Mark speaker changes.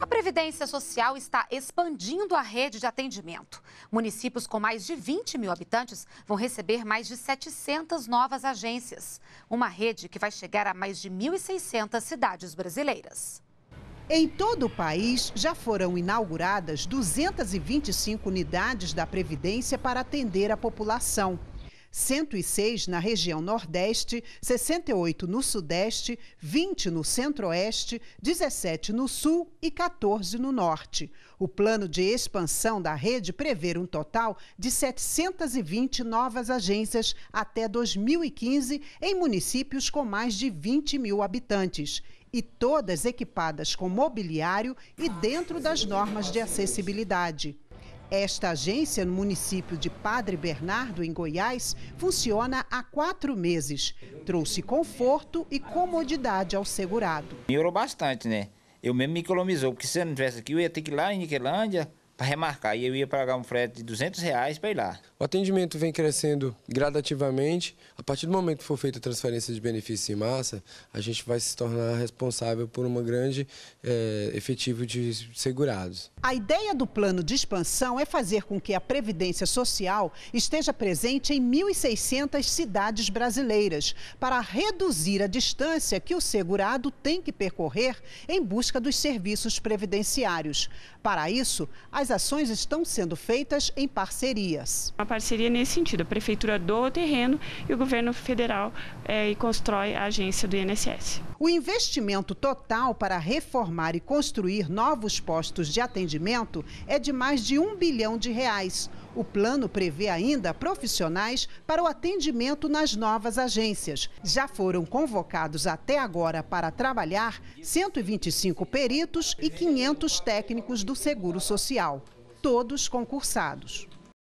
Speaker 1: A Previdência Social está expandindo a rede de atendimento. Municípios com mais de 20 mil habitantes vão receber mais de 700 novas agências. Uma rede que vai chegar a mais de 1.600 cidades brasileiras. Em todo
Speaker 2: o país, já foram inauguradas 225 unidades da Previdência para atender a população. 106 na região Nordeste, 68 no Sudeste, 20 no Centro-Oeste, 17 no Sul e 14 no Norte. O plano de expansão da rede prevê um total de 720 novas agências até 2015 em municípios com mais de 20 mil habitantes e todas equipadas com mobiliário e dentro das normas de acessibilidade. Esta agência, no município de Padre Bernardo, em Goiás, funciona há quatro meses. Trouxe conforto e comodidade ao segurado.
Speaker 3: Melhorou bastante, né? Eu mesmo me economizou, porque se eu não estivesse aqui, eu ia ter que ir lá em Niquelândia, para remarcar. E eu ia pagar um frete de 200 reais para ir lá.
Speaker 4: O atendimento vem crescendo gradativamente. A partir do momento que for feita a transferência de benefícios em massa, a gente vai se tornar responsável por um grande é, efetivo de segurados.
Speaker 2: A ideia do plano de expansão é fazer com que a Previdência Social esteja presente em 1.600 cidades brasileiras, para reduzir a distância que o segurado tem que percorrer em busca dos serviços previdenciários. Para isso, as as ações estão sendo feitas em parcerias. Uma
Speaker 5: parceria nesse sentido, a Prefeitura doa o terreno e o Governo Federal é, e constrói a agência do INSS.
Speaker 2: O investimento total para reformar e construir novos postos de atendimento é de mais de um bilhão de reais o plano prevê ainda profissionais para o atendimento nas novas agências. Já foram convocados até agora para trabalhar 125 peritos e 500 técnicos do Seguro Social, todos concursados.